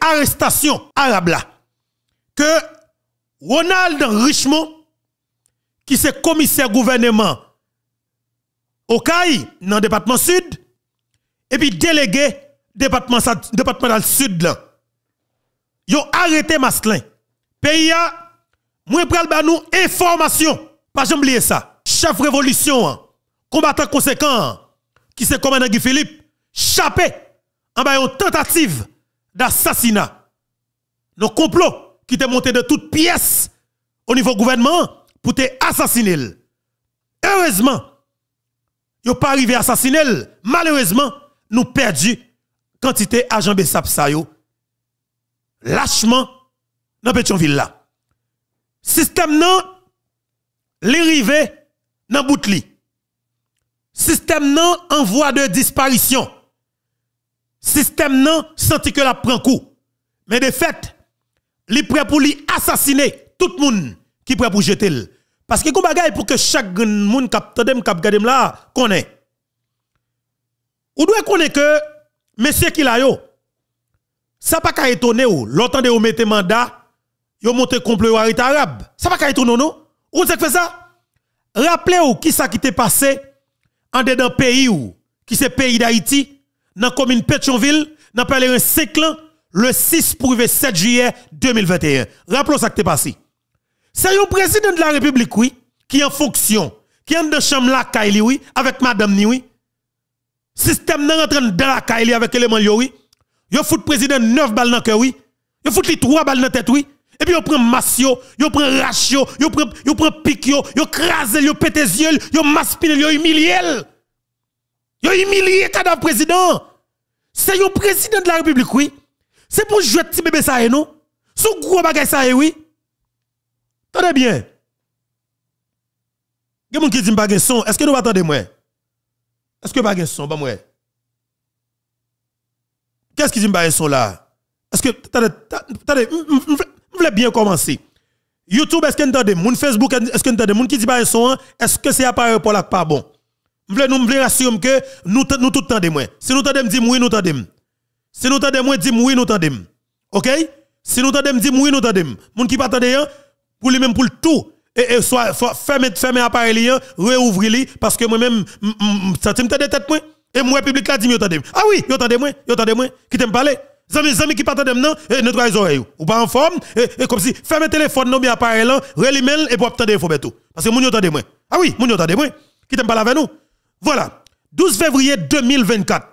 arrestation arabe là que Ronald Richmond qui c'est commissaire gouvernement au CAI dans le département sud et puis délégué département départemental sud là ont arrêté Maslin pays a moi pral ba nous information pas j'oublie ça chef révolution hein, combattant conséquent hein, qui c'est commandant Guy Philippe chapé en bas une tentative d'assassinat, nos complots qui étaient monté de toutes pièces au niveau gouvernement pour te assassiner. Heureusement, ils pas arrivé à assassiner. Malheureusement, nous perdu quantité agent Bessap Lâchement dans Pétionville là. Système non, les rivets dans Boutli. Système non en voie de disparition système non senti que la prend coup. Mais de fait, li prêt pour lui assassiner tout le monde qui prêt pour jeter Parce que est pour que chaque monde qui tandem qui là connaît. Ou doit connaître que monsieur qui l'a yo ça pas qu'à étonner ou l'autant de ou mettez mandat yo monte complot harit arabe. Ça pas qu'à étonner non Ou c'est fait ça Rappelez-vous qui ça qui t'est passé en dedans pays ou qui c'est pays d'Haïti dans la commune Pétionville, dans le un cycle le 6 pour le 7 juillet 2021. Rappelons ça qui est passé. C'est un président de la République, qui est en fonction, qui est dans chambre la Kaili, oui, avec madame ni, oui. Système train rentre dans la Kaili avec élément oui. Yo fout président 9 balles dans cœur, oui. Yo fout les 3 balles dans la tête, Et puis, on prend masio, yo prend rachio, yo prend piquio, yo crase, yo pète yeux, on maspine, yo humilie. Yo humilié cadavre président. C'est le président de la République, oui. C'est pour jouer petit bébé ça et eh, nous. Son gros bagay ça et eh, oui. Tenez bien. Gen moun ki pas m'pa son, est-ce que nous attendez moi? Est-ce que pas son, moi? Qu'est-ce qui dit m'pa son là? Est-ce que attendez, voulez bien commencer. YouTube est-ce que entendez moun, Facebook est-ce que entendez moun qui dit pas son, hein? est-ce que c'est appareil pour la pas bon? nous voulons rassurer que nous nous tout tendez moi. Si nous tendez dit oui nous tendez. Si nous tendez moi dit oui nous tendez. OK Si nous tendez dit oui nous tendez. Moun qui pas tendez hein, pour lui même pour tout et, et soit fermer fermer appareil li hein, réouvrir li parce que moi même senti me tendez tête moi et moi public là dit yo tendez. Ah oui, yo tendez moi, yo tendez moi qui t'aime parler. Zami, amis qui partent de non, et notre les oreilles. Ou pas en forme, et, comme si, fermer téléphone, non, bien appareil, hein, relé mail, et pour obtenir des faux tout. Parce que moun yo tendez moi. Ah oui, moun yo tendez moi. Qui t'aime parler avec nous? Voilà. 12 février 2024.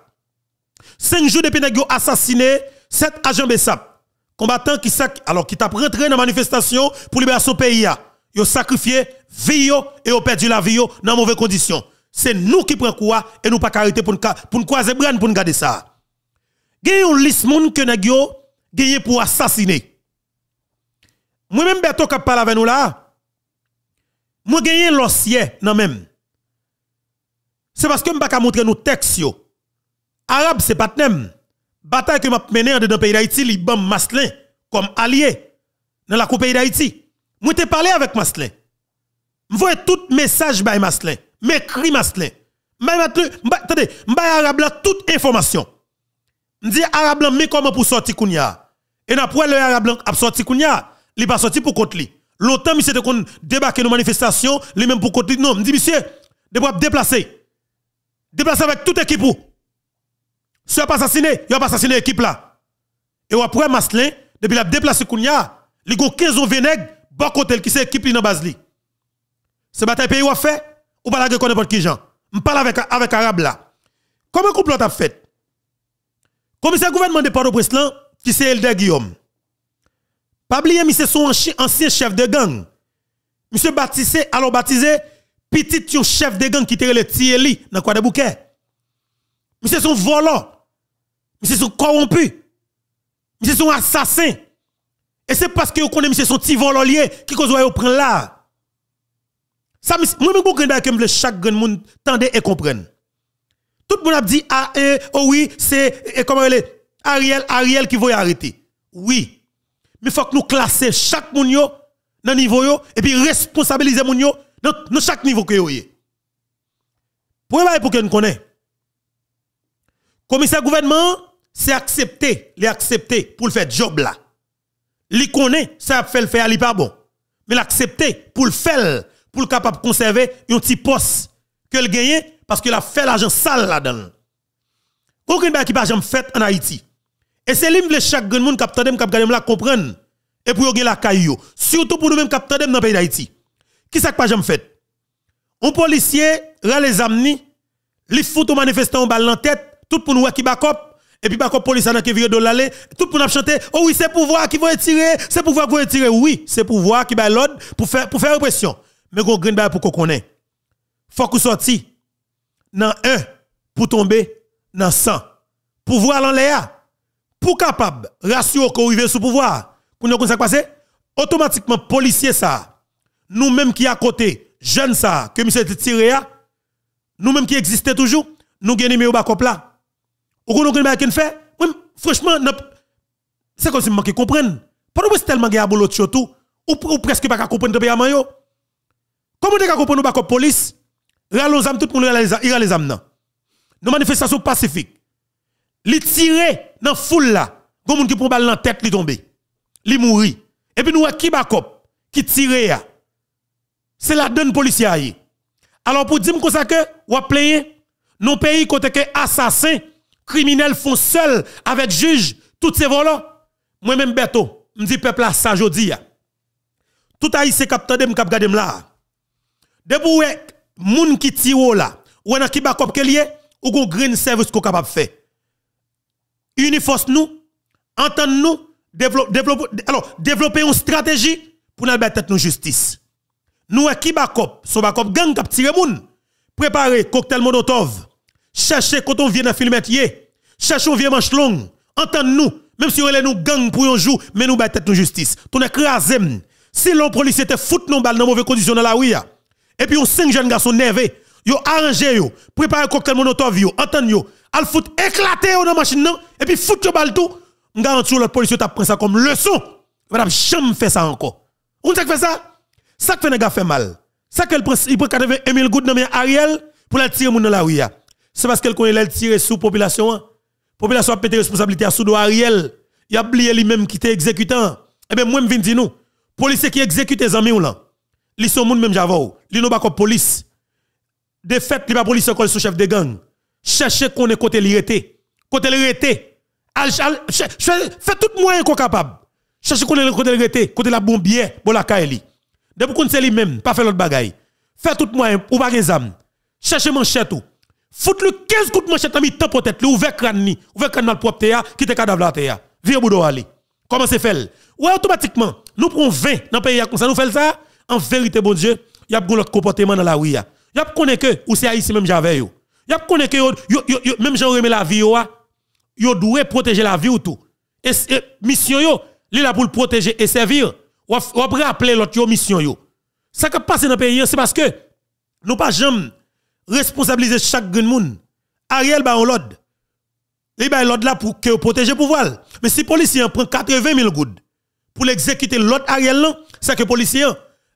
5 jours depuis avons assassiné 7 agents Bessap, Combattants qui sac, alors qui t'a rentré dans la manifestation pour libérer son pays. Ils ont sacrifié vie et ont perdu la vie dans mauvaises conditions. C'est nous qui prenons quoi et nous pas arrêter pour nous, pour nous croiser nous pour nous garder ça. Gagne une liste moun que nous avons pour assassiner. Moi même Berto qui parle avec nous là. Moi gagné l'ossier non même. C'est parce que je ne pas montrer nos textes. Arabe, c'est pas La Bataille que m'a mené dans le pays d'Haïti, Liban Maslin, comme allié dans la Coupe d'Haïti. Je t'ai parlé avec Maslin. vois tout message by Maslin. M'écris Maslin. Attendez, m'baye Arabe là toute information. Je Arabe là, mais comment pour sortir Kounia? Et après le Arabe a sorti Kounia, il pas sorti pour compte lui. L'OTAN, monsieur, débarqué dans manifestation, lui même pour compte lui. Non, dis, monsieur, doit déplacer. Déplacer avec toute équipe ou. Si pas assassiné, il pas assassiné l'équipe là. Et après Maslin, depuis la déplacé Kounia, il a 15 ans vénègue, bon côté qui c'est équipe dans base li. Ce bataille pays ou a fait ou pas la n'importe qui gens. On parle avec avec arabe là. Comment couple a fait Commissaire gouvernement de Port-au-Prince qui c'est Elder Guillaume. Pas oublier monsieur son ancien chef de gang. Monsieur baptisé alors baptisé petit chef de gang qui tire le tieli dans quoi de bouquet. Monsieur son volant. Monsieur son corrompu. Monsieur son assassin. Et c'est parce que vous connaissez monsieur son petit vololier qui cause vous prend là. Ça, moi, je comprends que chaque grand monde tendez et comprenne. Tout le monde a dit, ah, eh, oh oui, c'est, eh, comment elle est, Ariel, Ariel qui va arrêter. Oui. Mais il faut que nous classions chaque monde dans le niveau, yo, et puis responsabiliser moun yo, nous chaque niveau que vous avez. Pour pour que nous connaissons. Commissaire gouvernement, c'est accepter, les accepter pour le faire job là. Li connaît, ça fait le faire, li pas bon. Mais l'accepter pour le faire, pour le capable conserver un petit poste que le gagne parce que la fait l'argent sale là-dedans. Aucune bagarre qui pas jamais fait en Haïti. Et c'est lui que chaque grand monde qui a qui la comprendre et pour gagner la caillou. Surtout pour nous-mêmes qui a dans le pays d'Haïti. Qui ça que pas fait? Un policier rend les amni, les fout aux manifestant en balle en tête, tout pour nous qui bakop, et puis bakop police qui vire de l'aller, tout pour nous chanter, oh oui, c'est pouvoir qui va tirer, c'est pouvoir qui va tirer, oui, c'est pouvoir qui va l'ordre pour faire, pour faire répression. Mais qu'on green pour qu'on connaît. Faut qu'on sorti, dans un, pour tomber, dans 100. Pouvoir en pour capable, ratio qu'on arrive sous pouvoir, pour nous, qui s'est passé, automatiquement, policier ça, nous-mêmes qui à côté, Jeune ça, que monsieur tiré nous-mêmes qui existait toujours, nous gagnons au backup là. Ou nous gagnons qui fait franchement c'est comme si manque comprendre. Pourquoi que c'est tellement gagnable l'autre surtout ou, ou presque pas comprendre tempérament mayo Comment tu comprendre backup police Rallons am tout pour il les am Nos manifestations pacifiques. les tiré dans foule là. comme on qui prend balle dans tête li tomber. les mourir Et puis nous qui backup qui tiré c'est la donne policière. Alors pour dire comme ça que ou plaigné, nos pays côté que assassins, criminels font seuls avec juge tous ces volants. Moi-même Beto, me dis peuple ça aujourd'hui. Tout haïtien cap tande me cap Depuis là. Debout moun qui tire là, ou en qui bakop ke lié, ou gon green service qu'on capable faire. Uniforce nous, entendre nous, développer une stratégie pour nous mettre nous justice. Nous qui bakop, bakop gang kap tire moun. Préparer cocktail monotov. Chercher quand on vient dans hier. Chercher on vient manche long, Entendre-nous, même si on est nous gang pour un jour, mais nous battons nous justice. Ton écrasé. Si l'on policier te fout nos bal dans mauvaises condition dans la rue et puis on cinq jeunes garçons nerveux, yo arrangé yo, préparer cocktail monotov yo, yo, al fout éclater yo dans machine et puis fout yo bal tout. M'garantis l'autre policier t'a pris ça comme leçon. Madame jamais fait ça encore. On fait ça ça que fait fait mal. Ça qu'elle prend, il prend 81 000 gouttes dans Ariel pour la tirer dans la rue. C'est parce qu'elle connaît la tirer sous population. La hein. population a pété responsabilité à sous Ariel. Il a oublié lui-même qui était exécutant. Eh bien, moi, je viens dire les policiers qui exécutent les amis ils sont moun même j'avoue. Ils n'ont pas comme police. De fait, ils pas police sous chef de gang. Cherchez qu'on est côté l'irrité. Côté l'irrité. Faites tout moyen qu'on est capable. Cherchez qu'on est côté l'irrité. Côté la bombière, bon la kaeli. Depuis qu'on c'est lui-même, pas faire l'autre bagaille. Faites tout moyen ou pas des âmes. Cherchez manchette ou. Fout le 15 coups de manchette en mi-temps pour tête, ouvert crâne ni, ouvert crâne mal propre théa, qui te cadavre la théa. vous boudo aller. Comment c'est fait? Ou automatiquement, nous prenons 20 dans le pays comme ça, nous faisons ça. En vérité, bon Dieu, il y a l'autre comportement dans la vie. Il y a un que, ou c'est ici même j'avais Il y a un que, même j'en remet la vie yo, yo doué protéger la vie ou tout. Et, mission yo, li la pour protéger et servir ou rappeler l'autre mission yo. Ça qui passe dans le pays, c'est parce que nous pas jamais responsabiliser chaque grand monde. Ariel ba on l'ode. Il ba l'ode là pour que protéger pouvoir. Mais si policier prend 80 000 gouttes pour l'exécuter l'autre Ariel c'est que policier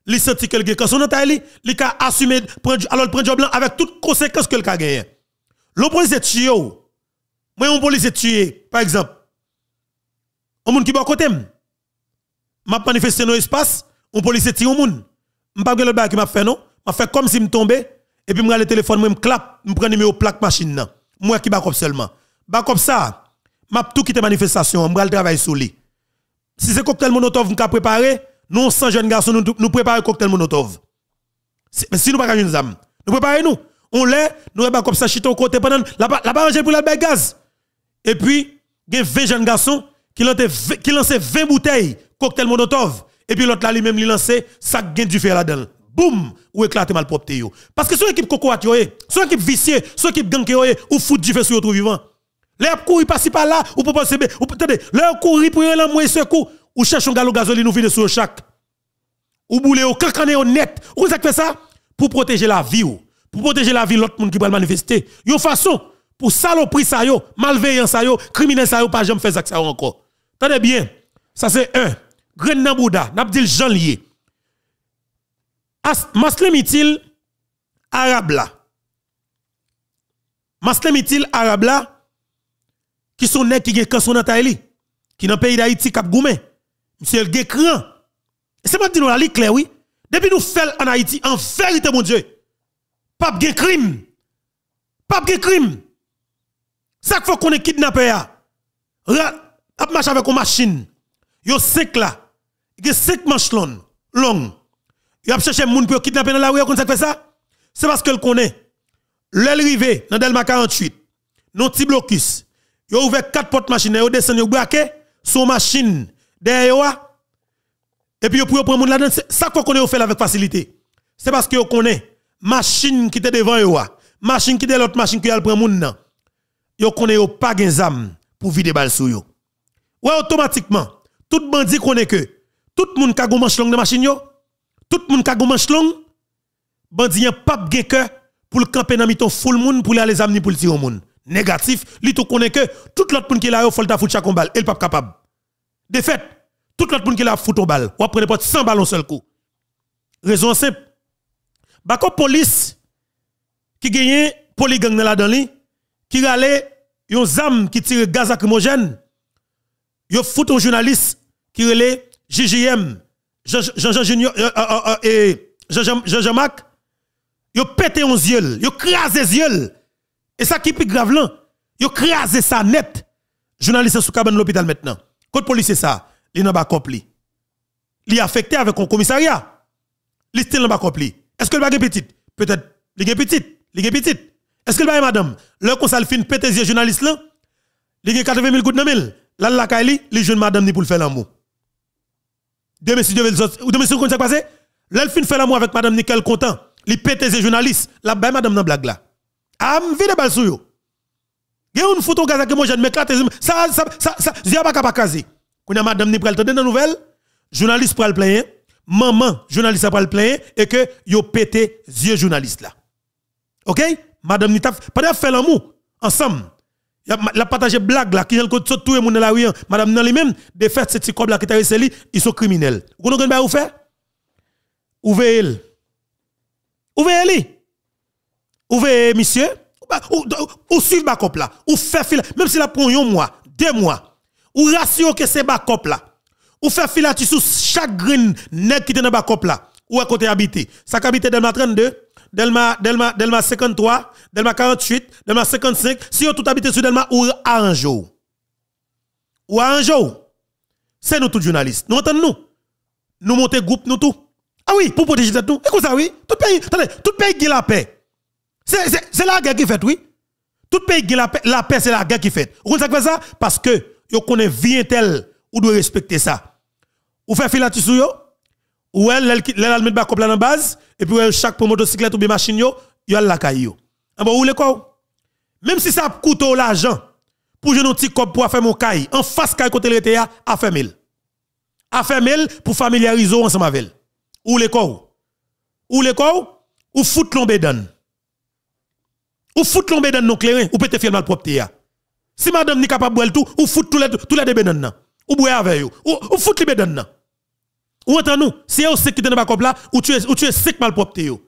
li senti que quelqu'un son dans li, li ka assumer alors prend job blanc avec toutes conséquences que le ka gagné. Le policier tué moi un policier tué par exemple. Un monde qui ba côté m'a manifesté dans l'espace, un policier tire au monde. M'pas que le bail qui m'a fait non, m'a fait comme si me tombé. et puis m'a le téléphone, je me clap, me prend numéro plaque machine là. Moi qui backup seulement. Backup ça, m'a tout quitté manifestation, m'a le travail sur Si c'est cocktail Molotov m'a préparé, nous 100 jeunes garçons nous nous préparer cocktail Molotov. Si, mais si nous pas une zam, nous préparer nous. On l'est, nous pas comme ça chit au côté pendant la pas pour la gaz. Et puis, il y a 20 jeunes garçons qui lançait 20 bouteilles cocktail Molotov et puis l'autre là lui-même lui lançait ça gain du fer là-dedans. Boum, ou éclate malpropre yo. Parce que son équipe cocoate yo, son équipe vicieux, son équipe gang yo, ou fout du fer sur votre vivant. Les courir pas si par-là, ou pour passer, ou attendez, l'air courir pour aller ce coup ou cherche un galop gazoline ou vide sur chaque. Ou boule ou cancané ou net. Ou ça fait ça? Pour protéger la vie ou. Pour protéger la vie l'autre monde qui va manifester. Yo façon, pour saloperie ça malveillant ça criminel ça pas jamais faire ça encore. Tenez bien, ça c'est un. Grenabouda, Bouddha, Nabdil Jean lié. Maslemitil Arabla. Maslemitil Arabla, qui sont nés qui sont son Italie, qui dans le pays d'Haïti, Cap Goumé. Monsieur le Gécran. C'est pas dit nous la clair, oui. Depuis nous faisons en Haïti, en vérité, mon Dieu, pas de crime. Pas de crime. Ça qu'il faut qu'on est kidnappé. Ah, ap marche avec une machine. Yo sec là. Il 5 sec, longues. Long. Yo ap cherche moun pour kidnapper dans la rue, ça fait ça C'est parce que le connaît. L'elle rivé dans Delma 48. Non petit blocus. Yo ouvert quatre portes machines, yo descend yo braqué son machine derrière yo. Et puis yo pour prendre moun là dedans, ça qu'on connaît fait avec facilité. C'est parce que yo connaît machine qui était devant yo. Machine qui était l'autre machine qui a prend moun nan. Yo connaît yo pas gen zam pour vider balle sur yo ouais, automatiquement, tout bandit connaît que tout le monde qui a de manche longue dans machine tout le monde qui a gon manche longue, bandit n'a pas gen cœur pour le camper dans miton full monde pour aller les amener pour le tirer au monde. Négatif, lui tout connaît que tout l'autre monde qui est là faut ta foutre chaque balle, il pas capable. De fait, tout l'autre monde qui est là foutre balle, ou après n'importe 100 en seul coup. Raison simple. Bako police qui gagne polygang dans la dans qui rale yon zam qui tire gaz lacrymogène yo fout un journaliste qui relait JJM, Jean-Jean Junior, euh, euh, euh, et Jean-Jean Mac, yo pété un yeux, yo crasé ziel. Et ça qui est plus grave là, yo crasé ça net. Journaliste sous cabane l'hôpital maintenant. Côte policier ça, il n'a pas compli. Il est affecté avec un commissariat. Il still n'a pas compli. Est-ce que le un petit Peut-être il est petit, il est petit. Est-ce que le bague madame, le conseil fin pété ziel journaliste là, il a 80 000 gouttes dans 1000? Là, la Kaili, les jeunes madame ni pour faire l'amour. Demain, si Dieu veut le demain, si vous passé, là, fin fait l'amour avec madame Nickel content. Li pète ses journalistes. Là, bas madame nan blague là. Ah, m'vide bal sou yo. Gen une photo gaza que moi je m'éclate. Ça, ça, ça, ça, zia pas pas kaze. Quand madame ni pral tendre dans nouvelle, journaliste pral plein. maman journaliste pral plein. et que yo pété yeux journaliste là. OK? Madame ni taf, pendant faire l'amour ensemble. La partage blague là, qui est le côté tout le monde la rue, hein. madame dans les même de fait, c'est si là qui t'a resté ils sont criminels. Vous connaissez vous faire Ouvrez elle. Ouvrez elle. Ouvrez monsieur. Ou, ou, ma cope là. Ou fait fil, même si la prend un mois, deux mois. Ou ratio que c'est ma cope là. Ou fait filature sous chaque grain qui est ma cope là. Ou à côté habité. Ça habité dans la 32. Delma, Delma, Delma 53, Delma 48, Delma 55, si vous tout habitez sur Delma ou à un jour. Ou à un jour. C'est nous tous journalistes. Nous entendons nous. Nous montons groupe nous tout. Ah oui, pour protéger nous. Et ça, oui. Tout pays, attendez, tout pays qui la paix. C'est la guerre qui fait, oui. Tout pays qui la paix, la paix c'est la guerre qui fait. Vous savez ça? Parce que, vous connaissez bien tel, ou doit respecter ça. Vous faites filature sur ou elle met la up là dans base et puis elle chaque pour motocyclette ou bien machine yo, yo la caillou. En ah bon, ou le quoi? Même si ça coûte l'argent pour un petit cop pour faire mon caill en face caille côté l'été à faire mille. À faire mille pour familiariser ensemble avec elle. Ou le quoi? Ou le quoi? Ou fout l'ombe donne. Ou fout l'ombe donne non clairin, ou peut faire mal propre Si madame n'est capable de tout, ou fout tout les tout les bédonne. Ou boire avec vous. Ou, ou fout les là. Ou entend nous, c'est eux sec qui dans backup là ou tu es ou tu es sec propre yo.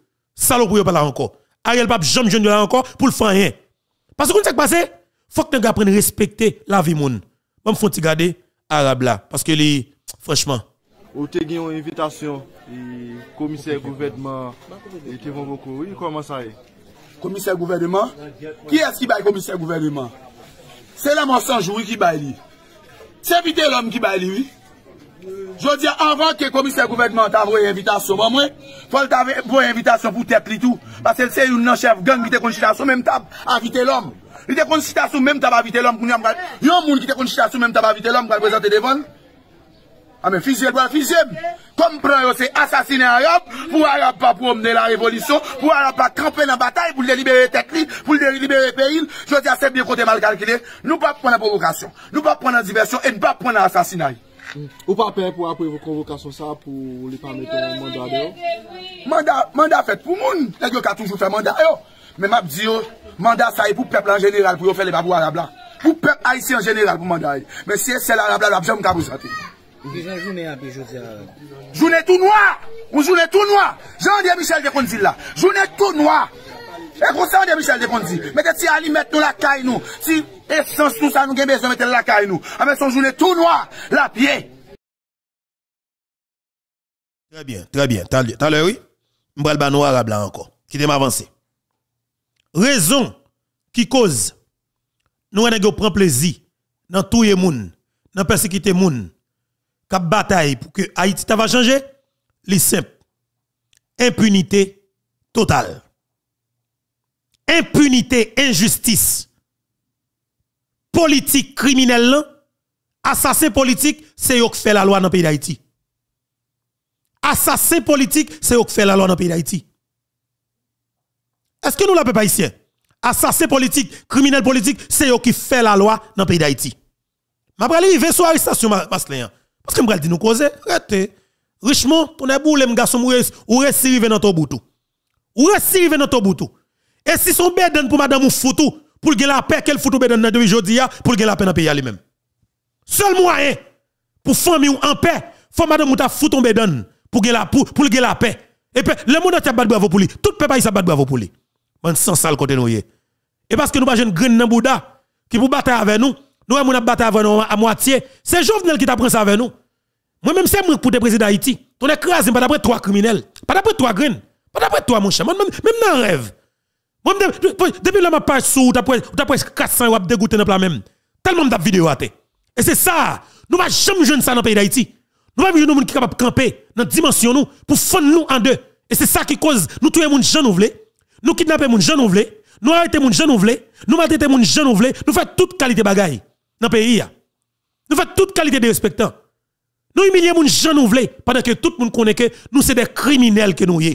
ne pour pas là encore. Ariel pape jamais jeune là encore pour le faire rien. Parce que qui s'est passé, faut que tu apprenions à respecter la vie moun. Même faut garder arabe là parce que les franchement ou te gagne une invitation et commissaire gouvernement et te vont beaucoup oui comment ça est commissaire gouvernement qui est-ce qui bail commissaire gouvernement c'est la mensonge oui qui bail lui c'est vite l'homme qui bail lui Je di a avan ke komise gouvedman ta avoye invitasyon, bon mwen? Foye ta avoye invitasyon pou teklitou. Basel se yon nanchef gang ki te konjitasyon, menm tab avite lom. Ki te konjitasyon, menm tab avite lom. Yon moun ki te konjitasyon, menm tab avite lom, kwa reprezentate devon. Ame fizye, fwa fizye. Kompren yo se asasine arop, pou arop pa pou omne la revolisyon, pou arop pa krepe nan batay, pou li de libere teklit, pou li de libere peyil. Je di a sebi yon kote mal kalkile. Nou pa pwana provokasyon, nou pa pwana diversyon, nou pa Ou pape pou apwe yon konvokasyon sa pou li pamete yon manda de yo? Manda fet pou moun, le gyon ka toujou fe manda yo. Men map di yo, manda sa yon e pou peple an jeneral pou yon fe le babou arablan. Pou pepe aisyen jeneral pou manda yon. E. Men siye sel arablan apjom kabou sa te. Ou di jan jounen api jounen? Jounen tou noua! Ou jounen tou noua! Jounen tou noua! Et eh, ça konsan dit Michel de Ponzi, nous la caille, nous lakay essence, nous, ça nous sa besoin besoin bezon mette lakay nous, ame ah, son journée tout noir la pied. Très bien, très bien, tant lieu, oui. M'bral ba noir à blanc encore, qui dem avancer. Raison qui cause, nous on avons pris plaisir dans tout le monde, dans persécuter monde, cap bataille pour que Haïti ta va changer, li simple. Impunité totale impunité, injustice, politique criminelle, assassin politique, c'est eux qui fait la loi dans le pays d'Haïti. Assassin politique, c'est eux qui fait la loi dans le pays d'Haïti. Est-ce que nous l'appelons pas ici? Assassin politique, criminel politique, c'est eux qui fait la loi dans le pays d'Haïti. Je vais arriver sur l'arrestation, Parce que ma vais dire nous causer. Arrêtez. Richement, pour ne boule, les garçons, ou reste dans ton boutou. Ou reste dans ton boutou. Et si son bédon pour madame ou foutou, pour gagner la paix, quel foutou bédon dans le jour, ah, pour gagner la paix dans le pays lui-même. Seul moyen pour famille ou en paix, faut madame ou ta foutou bédon pour gagner la, pour, pour la paix. Et puis, le monde a battu bravo pour lui. Tout le pays a battu bravo pour lui. Man sans sale côté nous. Et parce que nous avons une graine dans Bouddha qui pour battre avec nous, nous avons battu avec nous à moitié. C'est Jovenel qui t'a pris ça avec nous. Moi-même, c'est moi pour te président d'Haïti. Ton écrasé, pas d'après trois criminels, pas d'après trois graines, pas d'après trois mon même dans un rêve. Bon, depuis là, ma page sous, t'as presque 400 ou dégoûté dans la même. Tellement de vidéo à Et c'est ça. Nous ne jamais jouer ça dans le pays d'Haïti. Nous ne jamais jouer gens qui capable de camper dans la dimension nous pour fondre nous en deux. Et c'est ça qui cause nous tuer les gens nous nous kidnapper les gens nous nous arrêter les gens nous nous mater les gens nous nous faire toute qualité de bagaille dans le pays. Nous faisons toute qualité de respectants. Nous humilions les gens ouvlé pendant que tout le monde connaît que nous sommes des criminels que nous sommes.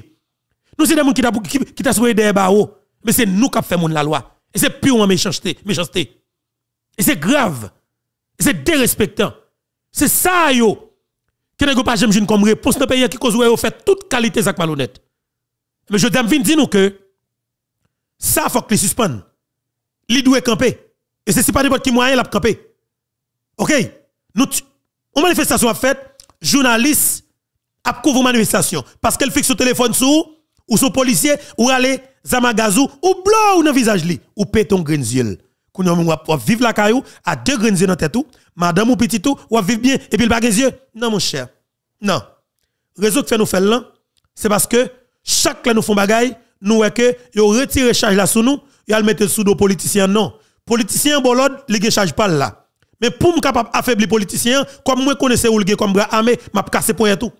Nous sommes des gens qui t'a qui, qui des barreaux mais c'est nous qui faisons la loi. Et c'est purement méchanceté, méchanceté. Et c'est grave. c'est dérespectant. C'est ça, yo. Que n'est pas j'aime comme réponse dans le pays qui cause ou fait toute qualité avec malhonnête. Mais je viens dire nous que ça faut que les suspendent. Li doit camper. Et c'est pas n'importe qui moyen l'a camper. OK Nous Une manifestation a fait journaliste a couvert manifestation parce qu'elle fixe son téléphone sous ou son policier, ou aller zamagazou, ou blanc ou dans visage li, ou péton grain d'huile. Quand on vivre la kayou, à deux grenziel dans dans tête ou, madame ou petit tout, ou vivre bien, et puis le bagage yeux. Non, mon cher. Non. Réseau que fait nous faire là, c'est parce que chaque là nous font bagay, nous est que, yo retire charge là sous nous, yon mettre sous dos politiciens non. politiciens bolod, li gen charge pas là. Mais pour me capable affaiblir politicien, comme moi connaissais ou le comme bras armé, m'a cassé pour tout.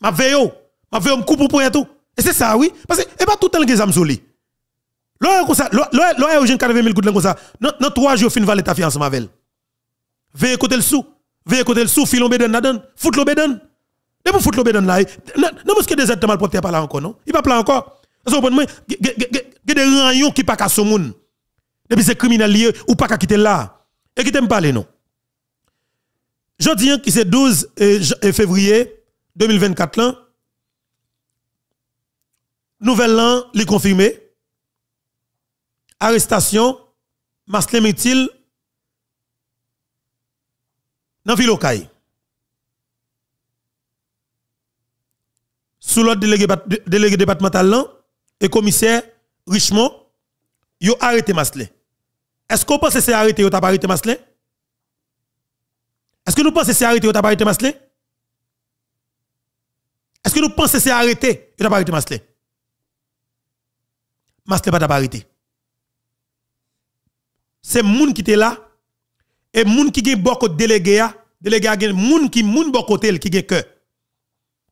M'a veillé, m'a veillé un coup pour tout. Et c'est ça, oui. Parce que, et eh pas ben, tout le temps que ça me solit. L'oeil, j'ai 40 000 gouttes comme ça. Dans trois jours, fin valet ta fiancée avec elle. Veillez côté le sou. Veillez côté le sou, filon bédon nadan. Fout le bédon. Et pour foutre le bédon là, non, parce que des êtres mal pas là encore, non? Il pas là encore. Vous comprenez? Il y a des rayons qui pas qu'à ce monde. Depuis ces criminels liés, ou pas qu'à quitter là. Et qui t'aime parler, non? Je dis que c'est 12 euh, euh, février 2024 là. Nouvelle an, les confirmé. Arrestation, Maslé Métil, dans Vilokay. Sous l'ordre délégué, délégué départemental et commissaire Richemont, yo arrêté maslé. Est-ce qu'on pense que c'est arrêté ou pas arrêté maslé? Est-ce que nous pensons que c'est arrêté ou pas arrêté maslé? Est-ce que nous pensons que c'est arrêté ou pas arrêté maslé? masque pas arrêté. C'est moun qui était là et moun qui gen bon côté délégué hein. délégué gen moun qui moun bon côté qui gen cœur.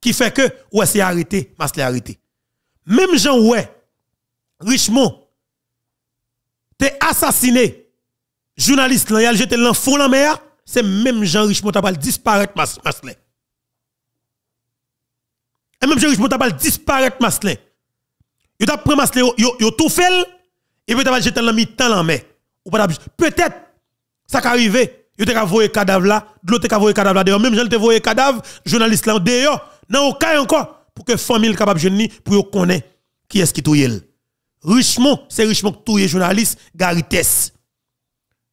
Qui fait que ouais c'est arrêté, maslé arrêté. Même Jean ouais Richemont. t'es assassiné journaliste l'an yal jete l'an l'enfant la mer, c'est même Jean Richemont t'a pas disparaître Maslin. Et même Jean Richemont t'a pas disparaître Maslin. Yo pris masque, yo yo tout fait et peut pas jeter l'ami temps en mer. Ou peut-être ça arriver. arrivé. Yo vu voyé cadavre là, de l'autre t'a voyé cadavre là dehors. Même j'en vu voyé cadavre journaliste là dehors. Dans cas encore pour que famille capable jeune pour connaître qui est-ce qui touye. Richemont, c'est Richemont qui touye journaliste Garitesse.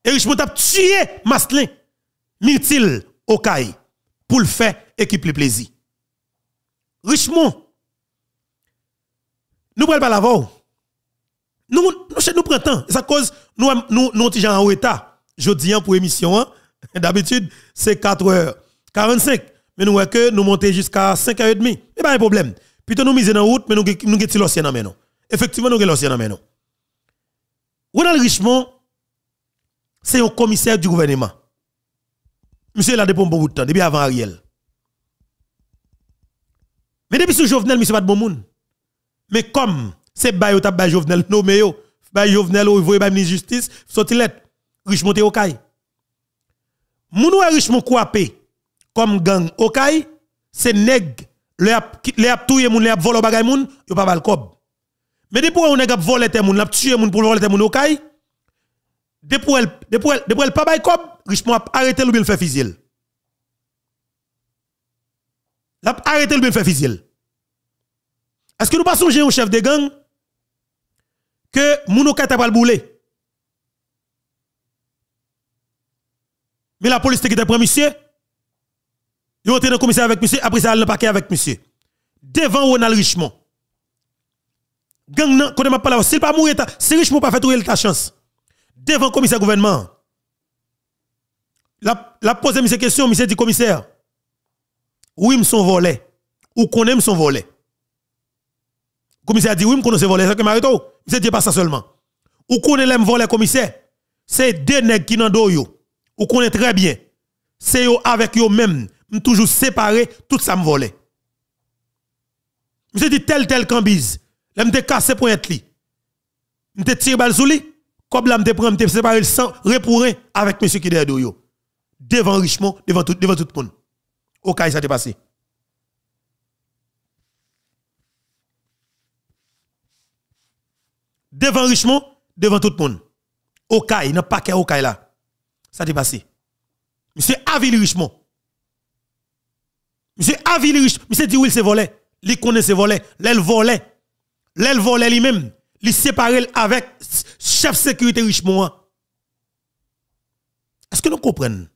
Et Richemont a tué Maslin, au Cai, pour le faire équipe le plaisir. Richemont nous prenons pas l'avant. Nous, nous, nous prenons temps. C'est cause, nous, nous, nous, nous, en état. Jeudi, pour émission, hein. d'habitude, c'est 4h45. Mais nous, que nous montons jusqu'à 5h30. Et pas de problème. Plutôt, nous misons en route, mais nous, nous, nous, l'océan en main. Effectivement, nous, l'océan en main. Ronald Richmond, c'est un commissaire du gouvernement. Monsieur, il a depuis beaucoup de temps, depuis avant Ariel. Mais depuis ce Jovenel, monsieur, pas de bon monde. Mais comme c'est bayo tap bay Jovenel nommé yo, bay Jovenel ou voye bay justice, sorti let, Richmond te okay. Mounou a Richmond kwape comme gang okay, c'est nèg le ap touye moun, le ap volo bagay moun, yo pa bal kob. Mais depuis on nèg ap volé té moun, l'ap tué moun pour voler té moun okay, depuis elle depuis elle depuis elle pa bay kob, Richmond ap arrêté ou bien fait fusil. L'a arrêté ou bien fusil. Est-ce que nous passons au chef de gang que ne t'a pas le boulet? Mais la police qui t'a monsieur, il a été dans commissaire avec monsieur, après ça, elle le paquet avec monsieur. Devant Ronald Richmond. Gang, non, quand m'a là, s'il pas mourir, si Richmond pas fait tout, ta chance. Devant le commissaire gouvernement. La, la pose monsieur question, monsieur dit commissaire. Oui, me sont volés. Ou qu'on aime sont volés? commissaire dit oui, je connais voler, c'est que Marito. s'est dit pas ça seulement. Ou connaît les voler commissaire. C'est deux nègres qui n'ont pas yo. Ou connaît très bien. C'est avec yo même, toujours séparé tout ça me voler. Je dit tel tel cambise. Je me cassé pour être li. Me tiré balle sous lui. Comme là me suis me séparé le sang avec monsieur qui Devant Richemont, devant tout devant tout le monde. Au cas ça t'est passé. devant Richemont, devant tout le monde. Au il dans pas paquet au cas là. Ça t'est passé. Monsieur Avil Richemont. Monsieur Avil Richemont. Monsieur dit oui, s'est volé. Il connaît ce volé. L'el volé. L'el volé lui-même. Il séparé avec chef sécurité Richemont. Hein. Est-ce que nous comprenons?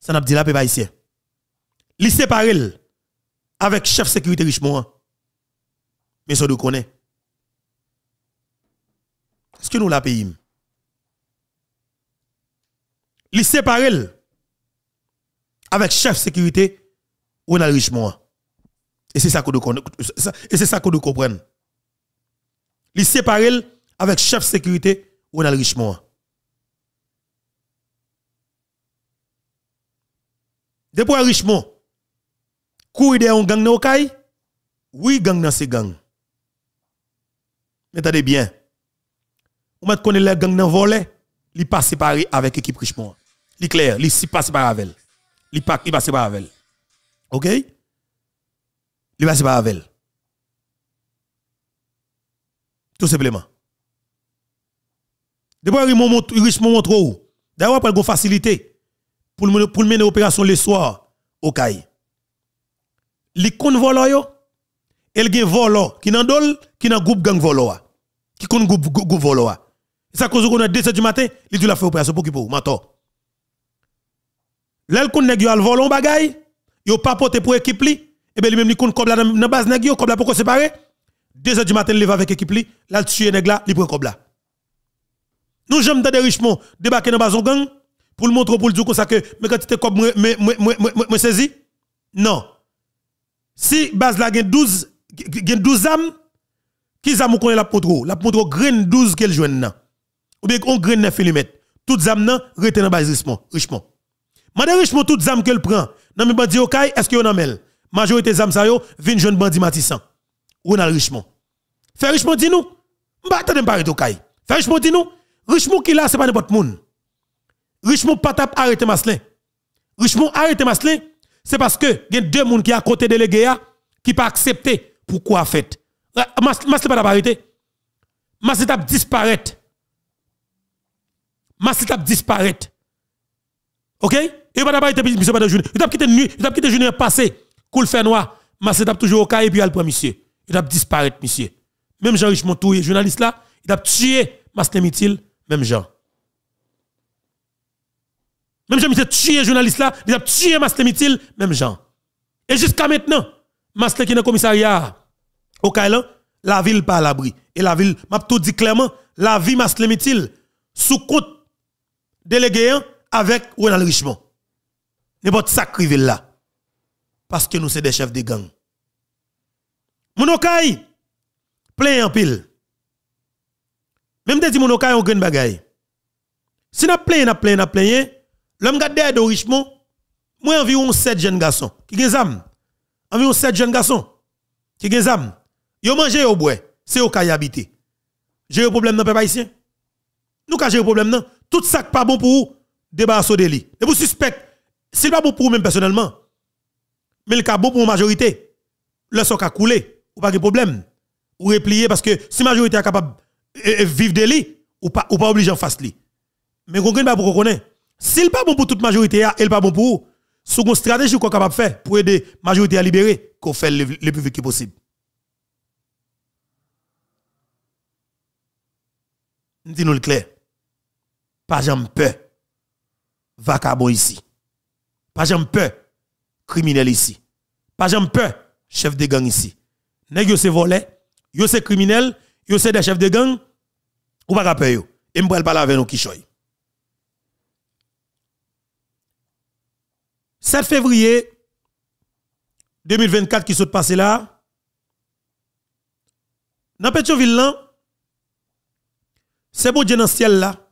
Ça n'a pas dit là, peuple ici. Il séparé avec chef sécurité Richemont. Hein. Mais ça nous connaît est-ce que nous la payons Les séparés avec chef sécurité ou Richemont. Et c'est ça que et c'est ça que nous comprenons. Les séparer avec chef sécurité le Richemont. Depuis Richemont, courir dans un gang dans oui gang dans ces gangs. Mais attendez bien. Ou met connaît la gang dans volet, il pas séparé avec équipe Richemont. Li clair, il si pas séparé avec Li Il pas il pas séparé avec OK Il pas séparé avec Tout simplement. Depuis il Richemont montre où D'ailleurs après go facilité pour mener opération le soir au Kay. Li kon volo yo, el gen volo ki nan dol, ki nan groupe gang volo Qui kon groupe groupe volo c'est à cause qu'on a 2 h du matin, il dit la fait opération pour qui pour mentor. L'el qu'on nèg yo al volon bagay, yo pas porté pour équipe li, et eh ben lui même li compte cobla dans base nèg yo, cobla pour séparer. 2 h du matin, il va avec équipe li, là tuer nèg là, il prend là. Nous j'aime dans des Richemont débarquer dans bazon gang pour le montrer pour le dire comme ça que mais quand tu comme mais moi saisi. Non. Si base la gagne 12 gagne 12 âmes qui ça me connaît la poudre la potro graine 12 qu'elle joigne ou bien on graine 9 mm. Toutes âmes nan dans base richement, richement. Mande richement toutes âmes qu'elle prend dans mes bandits okay, est-ce que a mel? Majorité âmes sa yo vin jeune bandit Matissan. Ronald Richmond. Fait Richmond, dit nous, t'en pas m'parler okay. Fait Richmond, dis nous, Richemont qui là c'est pas n'importe moun. Richement pas tap arrêter Maslin. Richement arrêter Maslin, c'est parce que y a deux moun qui à côté de délégué qui pas accepté pourquoi fait. Maslin pas arrêté. Maslin tap disparaître masse t'a disparaître. OK Et pas d'abord monsieur pas de journée. Il t'a quitté nuit, il t'a quitté journée passé, coule fait noir, masse tape toujours au cas et puis elle prend monsieur. Il t'a disparaître monsieur. Même Jean Richemont journaliste là, il t'a tué masse Mitil, même Jean. Même Jean michel tué journaliste là, il a tué masse Mitil, même Jean. Et jusqu'à maintenant, masse qui est dans commissariat au Kailan, la ville pas à l'abri et la ville m'a tout dit clairement, la vie masse sous compte délégué hein, avec Ronald Richmond. N'importe de qui là. Parce que nous sommes des chefs de gang. Monokai, plein en pile. Même si a on gagne bagaille. Si nous plein, nous plein, plein, hein, l'homme gardé de Richmond, moi environ 7 jeunes garçons qui gagnent Environ 7 jeunes garçons qui Ils Yo mangé au bois, c'est au cas habité. J'ai un problème dans le peuple Nous avons un problème non tout ça pas bon pour vous, débarrassez de lui. Et vous suspect, n'est pas bon pour vous même personnellement, mais le cas bon pour la majorité, le son a coulé, ou pas de problème, ou replier parce que si la majorité est capable de vivre de lui, ou pas, ou pas obligé en face lui. Mais vous comprenez pas pour Si S'il n'est pas bon pour toute majorité, il ah, n'est pas bon pour vous. C'est une stratégie qu'on est capable de faire pour aider la majorité à libérer, qu'on fait le, plus vite possible. Dis-nous le clair. Pas j'en peur. Vacabon ici. Pas j'en peur. Criminel ici. Pas j'en peur. Chef de gang ici. Nèg yo se volé, yo se criminel, yo se des chefs de gang. Ou pas peur yo. Et m'pral parler avec nous qui 7 février 2024 qui s'est passé là. Dans Pétionville là, c'est bon Dieu dans ciel là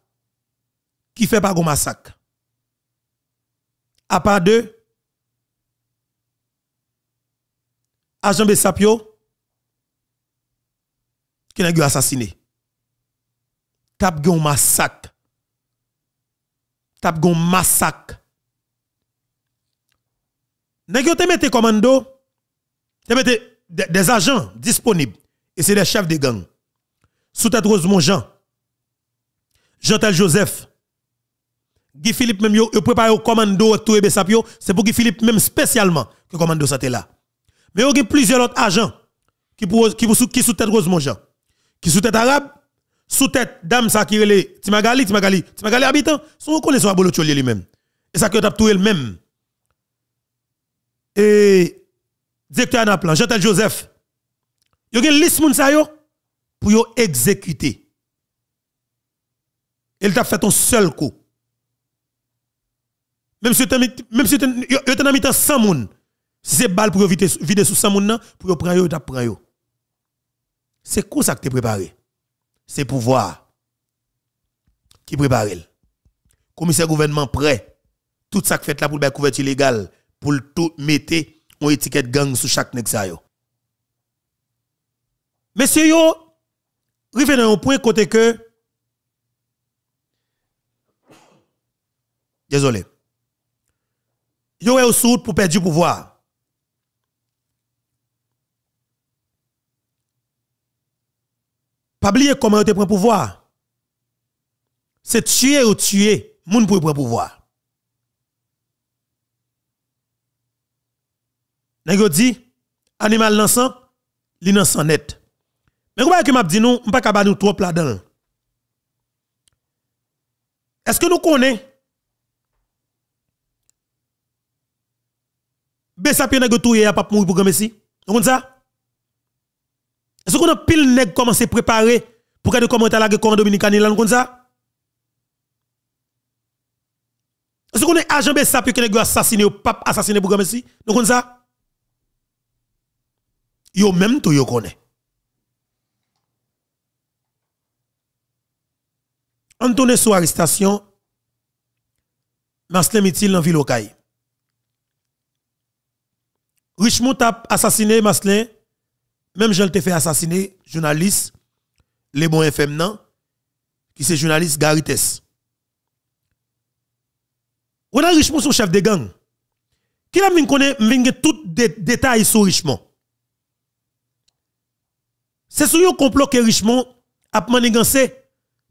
qui fait pas un massacre. À part deux, agent Bessapio, qui n'a assassiné. Tap un massacre. Tap un massacre. N'a te mette commando, te mette des, des agents disponibles. Et c'est des chefs de gang. Sous tête Rosemont Jean. Jean-Tel Joseph. Guy Philippe même yo, prépare au commando tout et ça c'est pour Guy Philippe même spécialement que commando ça là. Mais il y a plusieurs autres agents qui qui sous tête Rosemont Jean, qui sous tête arabe, sous tête dame ça qui relé Timagali, Timagali, Timagali habitant, sont reconnaît son abolo lui-même. Et ça que t'a tout le même Et directeur en plan, Jean-Tel Joseph. Yo y liste moun ça yo pour yo exécuter. Il t'a fait un seul coup. Même si tu es en mis 100 moun, si c'est balle pour vider vide sous 100 moun, pour prendre yo, tu C'est quoi ça que tu préparé? C'est le pouvoir qui prépare. Le commissaire gouvernement prêt. Tout ça que fait là pour la couverture illégale, pour tout mettre une étiquette gang sur chaque nèg yo. Messieurs, arrivé un point côté que Désolé yo est soud pour perdre du pouvoir. Pas oublier comment te prend pouvoir. C'est tuer ou tuer, moun pour prendre pouvoir. Nèg dit animal l'ensemble, l'innocent net. Mais vous voyez que m'a dit nous, on pas capable nous trop là-dedans. Est-ce que nous connaissons Bessapien n'a pas touye hier, pas mourir pour Gamessi. Vous comprenez ça? Est-ce qu'on a pile nèg commencé préparer pour qu'elle commence à la guerre dominicaine là, vous comprenez ça? Est-ce qu'on est agent Bessapien que nèg assassiné ou pas assassiné pour Gamessi? Vous comprenez ça? Yo même tout yo connaît. On tourne arrestation, l'arrestation, Marcelin Mitil dans Ville Okaï. Richemont a assassiné Maslin, même je l'ai fait assassiner, journaliste, les bons FM, non, qui c'est journaliste Garites. On a Richemont son chef de gang. Qui l'a connaît, tout détail sur Richemont. C'est sur un complot que Richemont a manigancé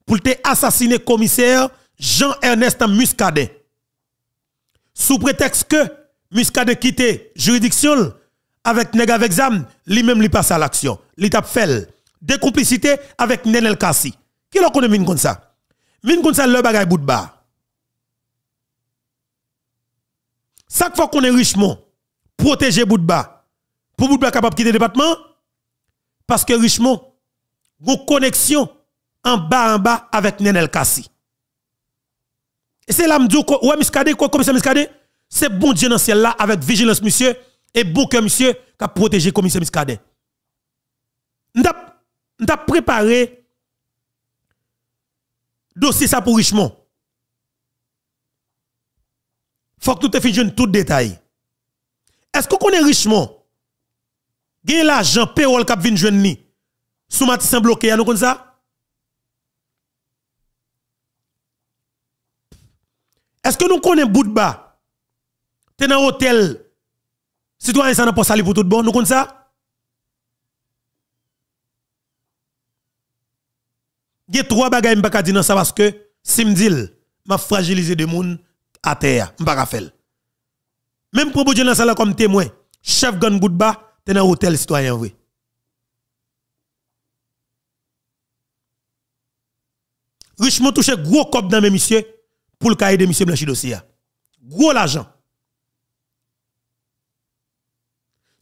pour assassiner commissaire Jean-Ernest Muscadet. Sous prétexte que Muscade quitté juridiction avec Nega avec zam, lui-même lui passe à l'action. Il tape fait des complicités avec Nenel Kassi. Qui l'a connu comme ça Mine comme ça le bagay bout de Chaque fois qu'on est richement protéger bout pour bout de capable quitter le département parce que richement une connexion en bas en bas avec Nenel Kassi. Et c'est là que je dis, ouais, Miskade, quoi, commissaire Muscade c'est bon Dieu dans le ciel là avec vigilance, monsieur, et que monsieur, qui a protégé le commissaire Miskade. Nous avons préparé dossier ça pour Richemont. Faut que tout te fini, tout détail. Est-ce que vous connaissez Richemont? a l'argent, qui vient de jeune ni. Sous Matisse bloqué, nous comme ça? Est-ce que nous connaissons Boudba? t'es dans l'hôtel, citoyen ça n'a pas sali pour tout bon, nous comptons ça? Il y a trois bagages je ne pas dire dans ça parce que si je m'a fragilisé des gens à terre, je ne faire. Même pour dire dans ça comme témoin, chef Gan Goudba, t'es dans l'hôtel citoyen vrai. Richement touché gros cop dans mes messieurs pour le cahier de M. Blanchi dossier. Gros l'argent.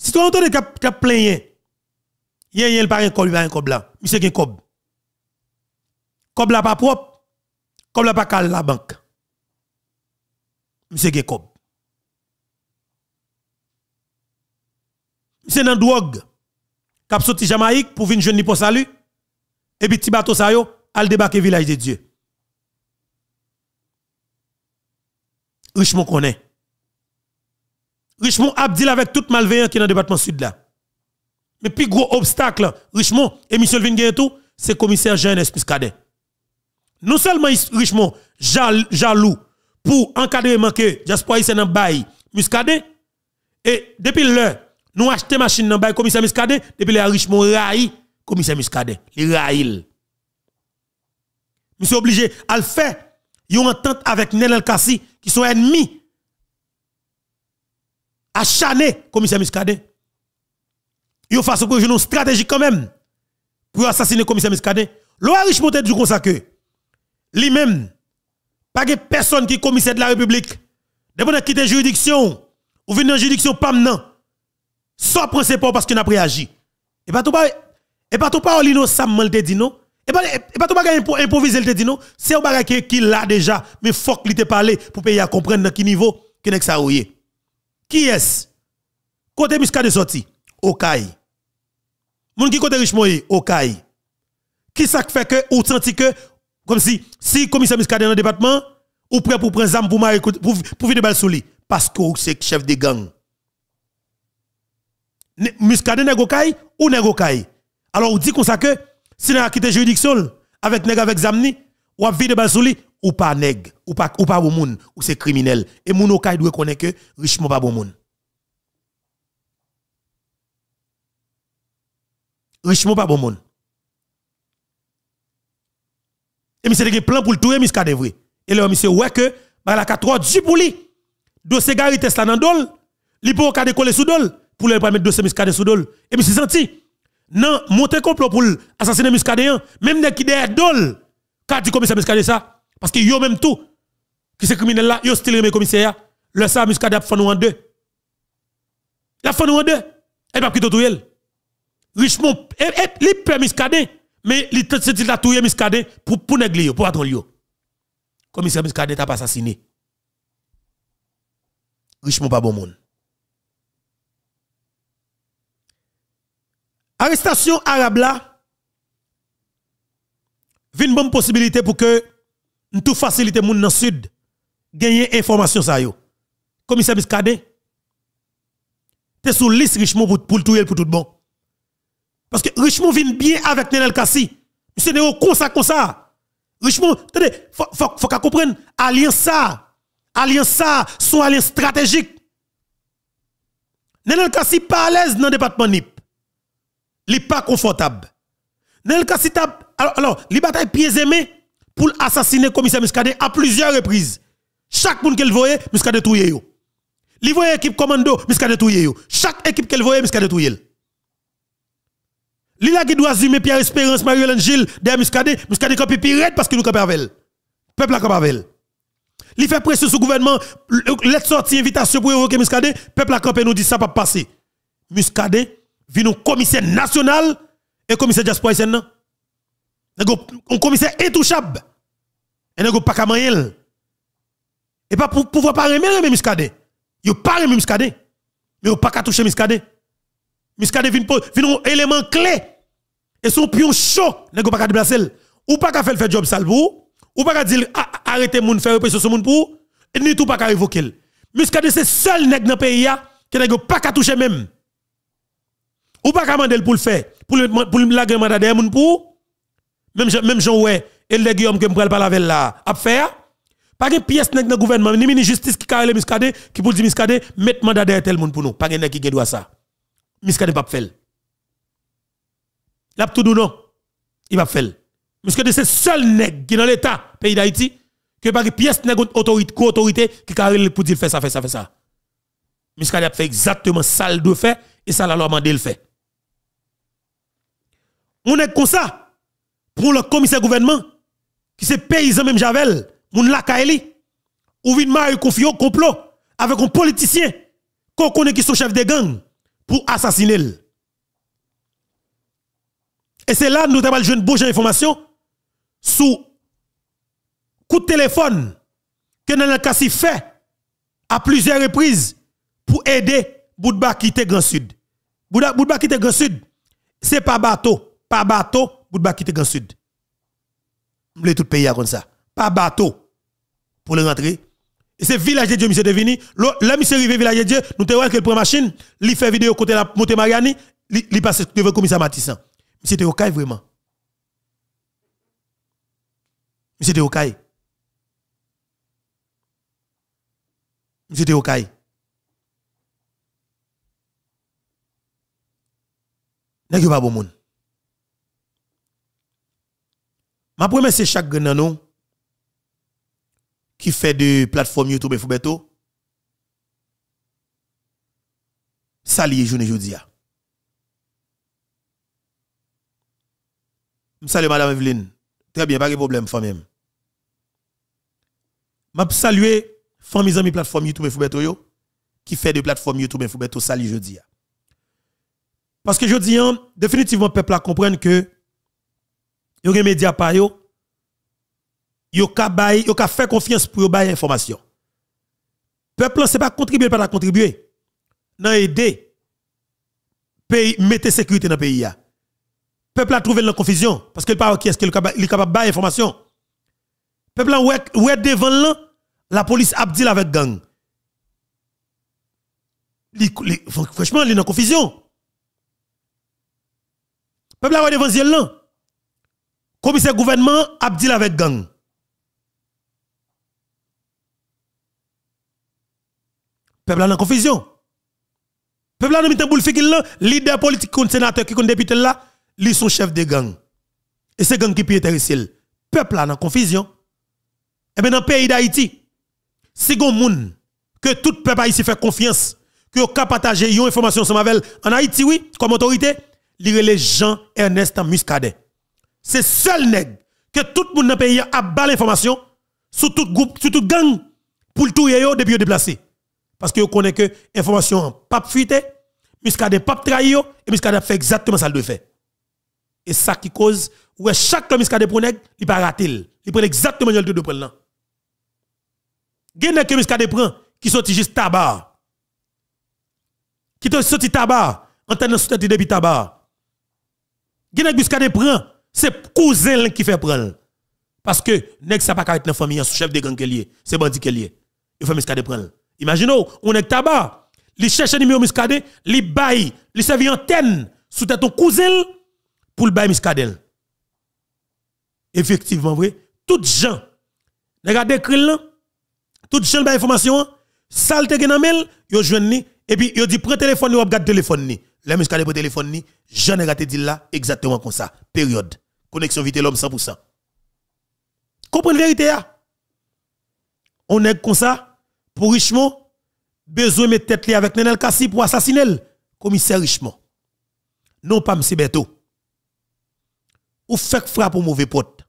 Si tu entends cap cap plein, il y a pas un cob, il y a un cob là. Mais c'est un cob. Cob là pas propre. Cob là pas cal la banque. Monsieur c'est Monsieur cob. C'est drogue. Cap sorti Jamaïque pour venir jeune ni pour salut. Et puis petit bateau ça yo, al débarquer village de Dieu. Richement connaît. Richemont Abdil avec tout malveillant qui est dans le département sud là. Mais plus gros obstacle, Richemont et Michel Vinguet tout, c'est commissaire jean Muscadet. Non seulement Richemont jaloux pour encadrer manquer diaspora ici dans bail Muscadet et depuis l'heure nous achetons machine dans bail commissaire Muscadet depuis là Richemont raille commissaire Muscadet, il raille. Monsieur obligé à le faire. Ils entente avec Nenel Kassi qui sont ennemis acharné, commissaire Muscadet. y façon pour une stratégie quand même pour assassiner le commissaire Muscadet. Richemont être du ça que lui-même, pas de personne qui est commissaire de la République, depuis quitter la juridiction, ou venir dans juridiction, pas maintenant, sans prendre ses pas parce qu'il a réagi. Et pas tout pas, et pas tout pas, innocemment te dit non. Et pas, tout pas tout pas, improviser te dit non. C'est un bagage qui l'a déjà, mais faut qu'il te parle pour payer à comprendre dans quel niveau que ça qui est-ce Côté Muscade sorti, Okay. Moun qui côté Richmoye, okai. Qui ça fait que ou senti que comme si si commissaire Muscade dans le département ou prêt pour prendre zam pour pour pour vider parce que c'est chef de gang. Muscade nèg kai ou nèg kai Alors on dit comme ça que si n'a quitté juridiction avec avec zamni ou a vide Balsouli, ou pas nèg, ou pas ou pas bon monde, ou c'est criminel. Et moun ou doit connaître que richement pas bon monde. Richement pas bon monde. Et monsieur a plan pour le tourer Miss vrai. Et le monsieur ouais que bah la 4 du pour lui. Dossier garites Tesla dans dol, li pour ka décoller sous dol pour le permettre deux Miss sous dol. Et monsieur senti non monter complot pour assassiner yon. Hein. Même de qui derrière dol, quand du commissaire miskade ça parce que yo même tout, qui ces criminels là, yo stylé mes commissaires, le sa muscadap fait nous en deux. La font nous en deux. Elle pas quitter tout elle. Richemont, eh, eh, il peut miscadé, mais il se la touye miscadé pour pour négler pour attendre yo. Commissaire miscadé t'a pas assassiné. Richemont pas bon monde. Arrestation arabe là, une bonne possibilité pour que tout faciliter moun dans sud gagner information ça yo commissaire Biscadé t'es sous liste Richemont pour pour tout pour tout bon parce que Richemont vient bien avec Nenel Kassi c'est néo con ça con ça Richemont il faut faut faut comprendre alliance ça alliance ça son alliance stratégique Nenel Kassi pas à l'aise dans le département NIP il pas confortable Nenel Kassi alors, alors les bataille pieds aimés pour assassiner le commissaire Muscadet à plusieurs reprises. Chaque monde qu'elle voyait, Muscadet touye yo. Li voyait équipe commando, Muscadet touye yo. Chaque équipe qu'elle voyait, Muscadet touye yo. Li la qui doit assumer Pierre Espérance, Marie-Hélène Gilles, derrière Muscadet, Muscadet copie pirate parce que nous campe Peuple la campe Li fait pression sur le gouvernement, lettre sortie invitation pour évoquer Muscadet, peuple la campe nous dit ça pas passer. Muscadet, vient au commissaire national et commissaire diaspora non un commissaire intouchable. Et peut pas qu'à Et pas pour pouvoir pas remettre Muscadet. Yo pas remettre Muscadet. Mais peut pas qu'à toucher Muscadet. Muscadet vient un élément clé. Et son pion chaud, n'a pas qu'à déplacer. Ou pas qu'à faire le job sale pour. Ou pas qu'à dire ah, ah, arrêtez moun faire repression sur mon pour. Et ni tout pas qu'à révoquer. Muscadet c'est seul nèg dans pays qui n'a pas qu'à toucher même. Ou pas qu'à demander pour le faire. Pour le pour le mandat de moun pour même même Jean ouais et le Guillaume que me parle avec là à faire ah? pas de pièce dans le gouvernement ni ministre justice qui carré miscadé qui pour dire miscadé mettre mandat derrière tel monde pour nous pas de qui doit ça miscadé pas faire là tout non il va faire miscadé c'est seul nèg qui dans l'état pays d'Haïti que pas de pièce nèg autorité autorité qui carré pour dire faire ça faire ça faire ça miscadé a fait exactement ça le doit faire et ça la loi le fait on est comme ça pour le commissaire gouvernement, qui c'est paysan même Javel, mon lakaeli, ou vin marie confio complot avec un politicien qu'on connaît qui sont chef de gang pour assassiner. Et c'est là nous avons une bonne information sous coup de téléphone que Nanan fait à plusieurs reprises pour aider Boudba quitter Grand Sud. Boudba quitter Grand Sud, c'est pas bateau, pas bateau, pour te quitter le sud. M'le tout pays comme ça. Pas bateau pour le rentrer. Et c'est village de Dieu, monsieur devini. Là, monsieur arrivé village de Dieu, nous te voyons qu'il prend machine, il fait vidéo côté la montée Mariani, il passe devant le commissaire Matissan. Monsieur était au caille vraiment. Monsieur était au caille. Monsieur était au caille. N'est-ce pas bon monde? Ma première, c'est chaque nous. qui fait de plateforme YouTube et Foubeto. Ça journée aujourd'hui. Salut Madame Evelyne. Très bien, pas de problème, femme. Je salue famille amis plateforme YouTube et Foubeto qui fait de plateforme YouTube et Foubeto ça jodia. Parce que je dis, hein, définitivement, peuple a comprendre que yo gen média pa yo yo ka bay yo ka fait confiance pour yo bay information peuple c'est pas contribuer pas contribuer non aider pays la sécurité dans le pays Le peuple a trouvé la confusion parce qu'il pas qui est-ce qu'il Le capable information peuple a ouais devant là la police a dit avec gang franchement il est dans confusion peuple a devant ciel commissaire gouvernement a dit avec gang. Peuple en confusion. Peuple en mitan boule là, leader politique contre sénateur qui député là, ils sont chef de gang. Et c'est gang qui peut Le Peuple en confusion. Et eh bien dans le pays d'Haïti, si gon monde que tout peuple haïtien fait confiance, que vous ka partager une information ensemble en Haïti oui, comme autorité, il les gens Ernest Muscadet c'est seul nègre que tout le monde dans le pays a bas l'information sur tout groupe, sur tout gang pour le tout depuis le déplacé. Parce que vous connaissez que l'information pas fuité, muscade pas trahi et muscade fait exactement ça le fait. Et ça qui cause, où chaque muscade pour nègre, il pas raté. Il prend exactement le de prendre là. Gen que muscade prend qui sorti juste tabac. Qui sorti tabac, en train de sortir depuis tabac. Gen muscade prend c'est cousin qui fait prendre. Parce que, nèg ça pas être hein, sous famille, chef de gang qui c'est bandit qui lié. Il faut muscade prendre. Imaginez, on est tabac, il cherche numéro miscadé, il baille, il servit antenne sous tête ton cousin pour le bail miscadel. Effectivement, vrai, tout gens, regardez toutes tout gens bail information, hein. salte gen amel, yo jouen ni, et puis yo dit le téléphone, yo regarde téléphone ni. Les miscade pour téléphone ni, j'en ai raté dit là exactement comme ça. Période connexion vite l'homme 100%. Comprenez la vérité là. On est comme ça pour Richemont besoin mettre tête avec Nenel Kassi pour assassiner le commissaire Richemont. Non pas M. Beto. Ou fait frappe au mauvais pote.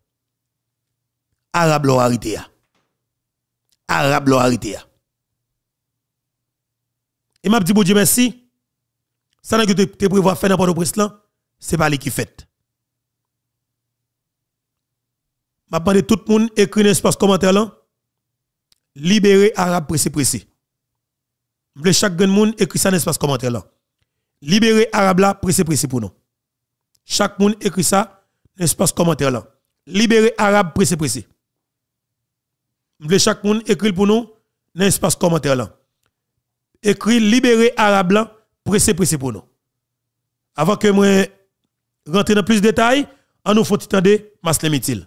Arabe l'ont Arabe Et m'a dit bon Dieu merci. Ça n'a que te prévoir faire n'importe quoi, ce n'est pas les qui fait. m'a de tout le monde écrit dans l'espace commentaire là. Libérer arabe pressé pressé. que chaque grand monde écrit ça dans l'espace commentaire là. Libérer arabe là pressé pressé pour nous. Chaque monde écrit ça dans l'espace commentaire là. Libérer arabe pressé pressé. que chaque monde écrit pour nous dans l'espace commentaire là. Écrit libérer arabe là pressé pressé pour nous. Avant que moi rentre dans plus de détails, on nous faut entendre Maslemitil.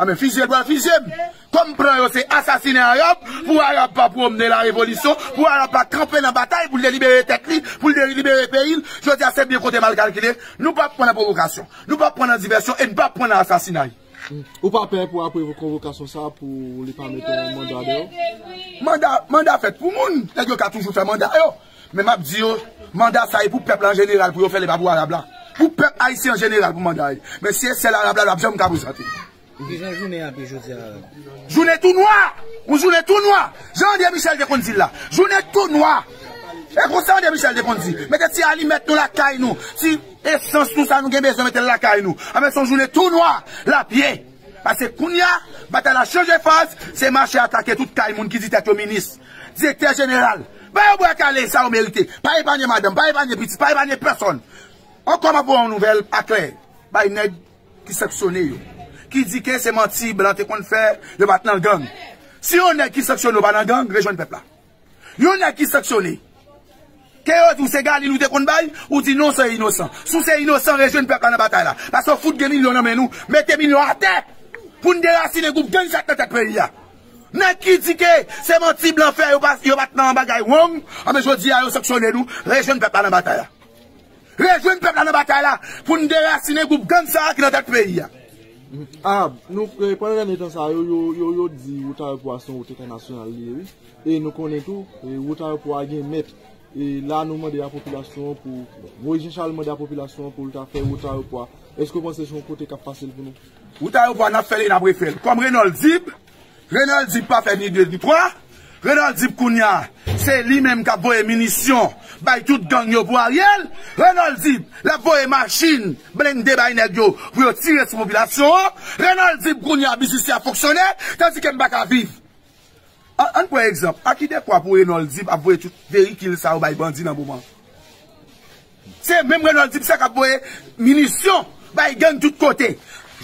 A ah, men fije, fije. Komp pre yo se asasine a yo, pou a yo pa pou omne la revoliso, pou a yo pa krepe nan batay, pou li libere tekli, pou li libere peyil, jodi a sebi yon kote mal kalkile, nou pa pou pon a provokasyon, nou pa pou pon a diversyon, e nou pa pou pon a asasinay. Ou pa pe pou apou yon provokasyon sa, pou li pa mette manda de yo? Manda, manda fet pou moun, le yo ka toujou fe manda yo. Men map di yo, manda sa yon pou peple an jeneral pou yo fe le babou a rabla. Pou pepe a yisi an jeneral pou manda yon. Men siye se Jounè tou noua Jounè tou noua Jounè tou noua E grousan de Michel Dekondzi Mète si alimète nou la kay nou Si esans tout sa nou gemèse mète la kay nou ah, A mète son jounè tou noua La piye Pase kounya batal a cheje faz Se mache atake tout kay moun ki zite ak yo minis Zite general Baye ou boye kale sa ou mèlite Baye banyè madèm, baye banyè piti, baye banyè person On koma pou an nouvel akre Baye ned ki seksyonè yo Ki di ke se manti blante konfer, yo bat nan gang. Si yo nan ki saksyon nou ban nan gang, rejoun pepla. Yo nan ki saksyon li. Ke yo di ou se gali nou dekon bay, ou di nou se inosan. Sou se inosan, rejoun pepla nan batay la. Paso foute gemi nou nan men nou, metemi nou a te. Poun derasine goup gen chak nan te preli ya. Nan ki di ke se manti blante konfer, yo bat nan bagay wong. A me jodi a yo saksyon li nou, rejoun pepla nan batay la. Rejoun pepla nan batay la, poun derasine goup gen chak nan te preli ya. A, ah, nou pwè pwè pwè netan sa yo yo yo yo di wotarepo bon, a son wote kan nasyonal liye vi, e nou konen tou, wotarepo a gen met, e la nouman de la populasyon pou, vwojinshalman de la populasyon pou wotarepo a, eskou pwè se son kote kap pasel pou nou? Wotarepo a nan fèl e nan bre fèl, koum renal zib, renal zib pa fèl ni 2, ni 3? Renaldib Kounia, se li mem ka voye munisyon, bayi tout ganyo pou a riel. Renaldib la voye masjin, blende bayi nedyo, pou yo tire sou mobilasyon Renaldib Kounia bisisi a foksyone tansi kem bak a viv An pou ekzamp, akide pou a voye Renaldib, a voye tout verikil sa ou bayi bandi nan pouman Se, mem Renaldib se ka voye munisyon, bayi gen tout kote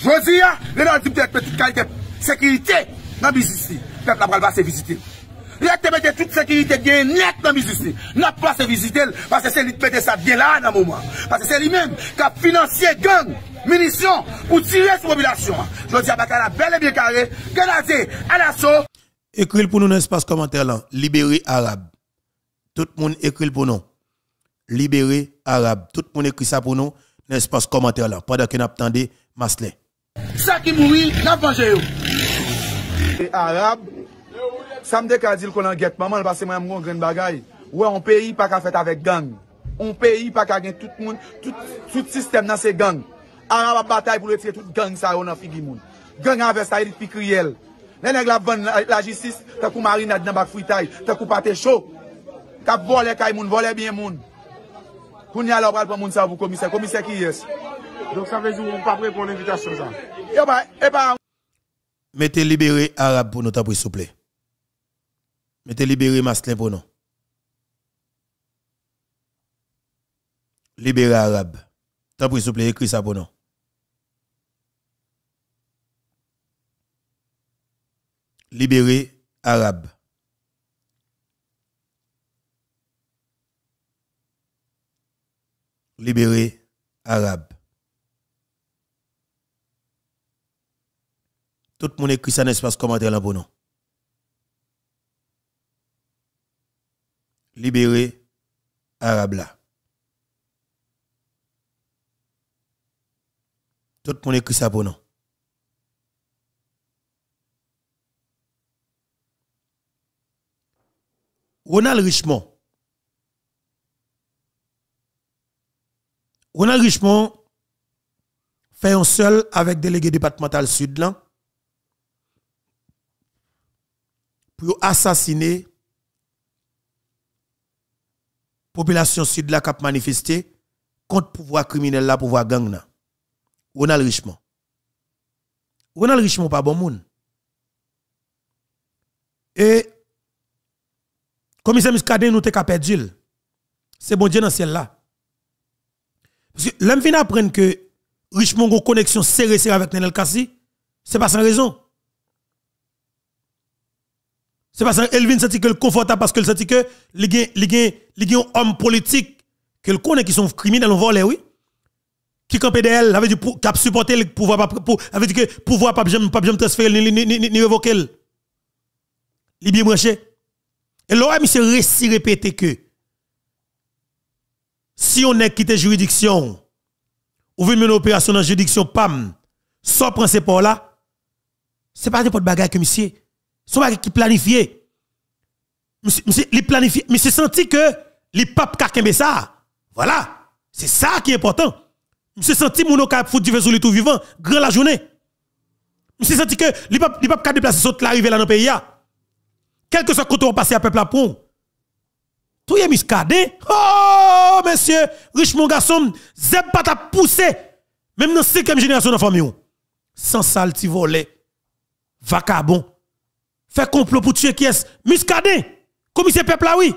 Jodi ya, Renaldib te et peti kalite, sekirite nan bisisi, pep la pralba se vizite Rétablir toute sécurité bien net dans business. N'a pas de visiter parce que c'est lui qui met ça bien là dans le moment. Parce que c'est lui-même qui a financé gang, munitions pour tirer sur la population. Je dis à Bakala, belle et bien carré, que la à l'assaut. Écris pour nous dans espace commentaire là. Libéré arabe. Tout le monde écrit pour nous. libéré arabe. Tout le monde écrit ça pour nous dans espace commentaire là. Pendant que nous attendons Maslé. Ça qui mourit, n'a pas géré. Arabe. Sa m dekadil get maman, pase mwen bagay. Ouais, on peyi pa ka faire avec gang. On peyi pa ka gagner tout moun, tout, tout nan se gang. Arabe batay le tout gang sa yon an figi moun. Gang avè sa pi la ban la, la kou nan bak ta kou chaud. chaud. vole kay moun, vole bien moun. Koun pral moun sa commissaire, ki yes. Donc ça veut dire pas prêt pour ça. Et eh bah ben, eh et ben, mettez libéré arabe pour nous s'il vous plaît mais t'es libéré Maslin pour nous. Libéré arabe. T'as pris s'il plaît, écris ça pour nous. Libéré arabe. Libéré arabe. Tout le monde écrit ça dans l'espace commentaire là pour nous. libérer Arabla. Tout le monde écrit ça pour nous. Ronald Richmond. Ronald Richmond fait un seul avec délégué départemental sud pour assassiner population sud de la a manifesté contre pouvoir criminel là, pouvoir gang là. Ronald Richemont. Ronald Richemont pas bon monde. Et commissaire Muscadet nous t'a perdu. C'est bon Dieu dans ciel là. Parce que l'homme vient apprendre que Richemont a une connexion serrée avec Nenel Kassi, c'est pas sans raison. C'est parce qu'Elvin sentit que le confortable, parce qu'elle sentit que les hommes politiques qu'elle connaît qui sont criminels, on volé, oui. Qui campait d'elle, avait dit qui a supporté le pouvoir, pour, avait dit que le pouvoir pas besoin pas transférer ni, ni, ni, révoquer. Il bien branché. Et là, il s'est récit répété que si on a quitté juridiction, ou vu une opération dans la juridiction PAM, sans prendre ces ports là, c'est pas n'importe bagage que monsieur son bagage qui planifié. Il planifiait, mais c'est senti que les papes kakembe ça. Voilà, c'est ça qui est important. Monsieur senti mon ka fout du vaisseau tout vivant grand la journée. Monsieur senti que les papes les papes ka déplacer saute l'arrivée là dans pays Quel que soit côté on passé à peuple à pont. Tout est miscadé. Oh, monsieur, riche mon garçon, zeb pas t'a poussé. Même dans 5 cinquième génération de la famille. Sans salti volé, Vacabon fait complot pour tuer qui est Muscadin, commissaire peuple oui.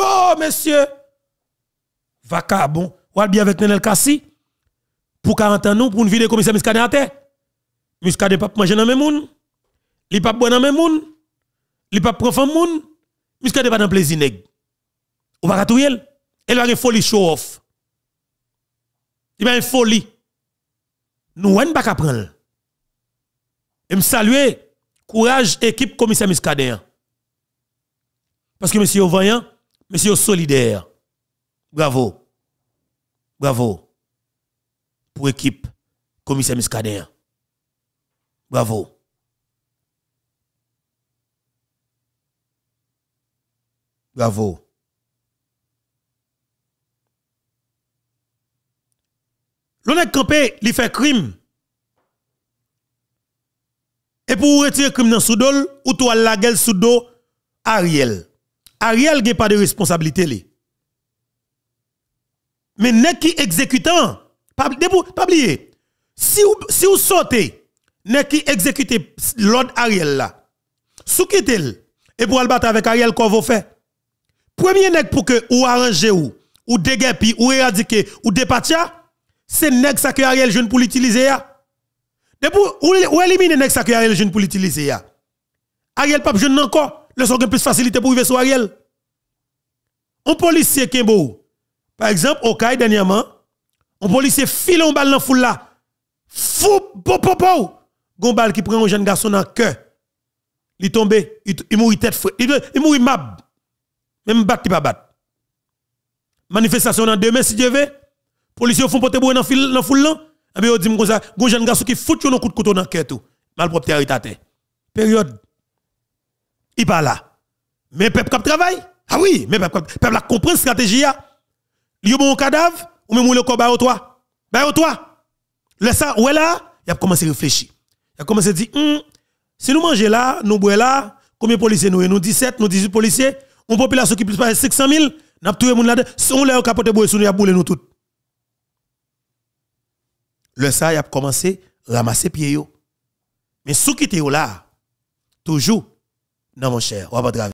Oh, monsieur, bon. ou bien avec Nenel Kasi. pour 40 ans, nous, pour une vidéo commissaire Muscadin à terre. Muscadin pas manger dans même monde, il pas boire dans même monde, il pas prendre monde, Muscadin pas dans plaisir nèg. Ou pas tout elle, elle a une folie show off. Il a une folie. Nous, on ne pas prendre. Et me saluer Courage, équipe commissaire Miskader. Hein. Parce que monsieur voyant, monsieur solidaire. Bravo. Bravo. Pour équipe commissaire Muscadet. Hein. Bravo. Bravo. L'on campé, il fait crime. Et pour retirer le crime dans Soudol, ou toi la gueule Soudo, Ariel. Ariel n'a pas de responsabilité. Mais n'est qui exécutant, pas oublier, si vous si ou sortez, n'est qui exécuter l'ordre Ariel là, sous quittez et pour le battre avec Ariel, qu'on vous fait. Premier nèg pour que ou arranger ou, ou ou éradiquer, ou dépatia, c'est nèg ça que Ariel jeune pour l'utiliser de pour ou éliminer nex que Ariel jeune pour l'utiliser ya. Ariel pas jeune encore, le son plus facilité pour vivre sur Ariel. Un policier qui beau. Par exemple, au Kai, dernièrement, un policier file un balle dans foule là. Fou po po po. Gon balle qui prend un jeune garçon dans cœur. Il tombé, il mourit tête Il mourit mab. Même bat qui pas bat. Manifestation dans demain si Dieu veut. Policiers font porter bois dans foule là. Et puis, on dit comme ça, un jeune garçon qui fout un coup de couteau dans Mal cœur. Malpropre territoire. Période. Il parle là. Mais peuple qui travaille. Ah oui, mais peuple peuple comprend la stratégie. Il y a un cadavre, ou même le corps à toi. Bah au toi. Laisse ça, est là, il a commencé à réfléchir. Il a commencé à dire, si nous mangeons là, nous boire là, combien de policiers nous Nous 17, nous 18 policiers, une population qui plus de 500 000, nous avons tout le monde là Si on l'a capoté, nous avons boulé nous tous le ça a commencé ramasser les pieds. mais qui est là toujours non mon cher on va pas